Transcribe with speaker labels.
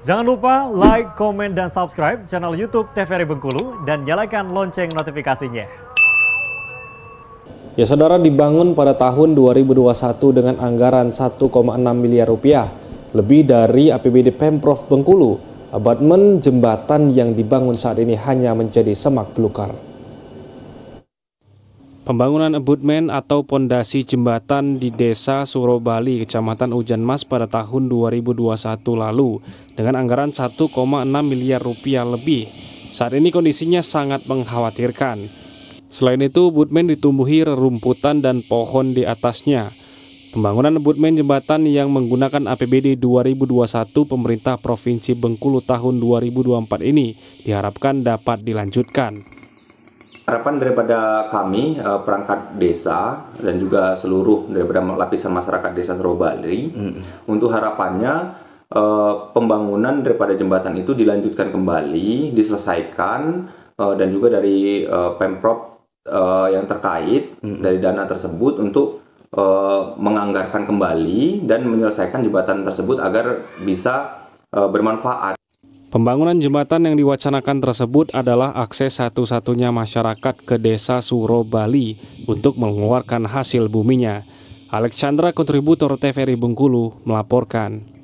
Speaker 1: Jangan lupa like, komen, dan subscribe channel YouTube TVRI Bengkulu dan nyalakan lonceng notifikasinya.
Speaker 2: Ya saudara dibangun pada tahun 2021 dengan anggaran 1,6 miliar rupiah, lebih dari APBD Pemprov Bengkulu. Abadmen jembatan yang dibangun saat ini hanya menjadi semak belukar. Pembangunan abutmen atau pondasi jembatan di Desa Surobali, Kecamatan Ujan Mas pada tahun 2021 lalu dengan anggaran 1,6 miliar rupiah lebih. Saat ini kondisinya sangat mengkhawatirkan. Selain itu, abutmen ditumbuhi rerumputan dan pohon di atasnya. Pembangunan abutmen jembatan yang menggunakan APBD 2021 pemerintah Provinsi Bengkulu tahun 2024 ini diharapkan dapat dilanjutkan.
Speaker 3: Harapan daripada kami eh, perangkat desa dan juga seluruh daripada lapisan masyarakat desa Surabaya Bali hmm. untuk harapannya eh, pembangunan daripada jembatan itu dilanjutkan kembali, diselesaikan eh, dan juga dari Pemprov yang terkait mm. dari dana tersebut untuk menganggarkan kembali dan menyelesaikan jembatan tersebut agar bisa bermanfaat
Speaker 2: Pembangunan jembatan yang diwacanakan tersebut adalah akses satu-satunya masyarakat ke desa Suro Bali untuk mengeluarkan hasil buminya. Alexandra kontributor TVRI Bengkulu melaporkan.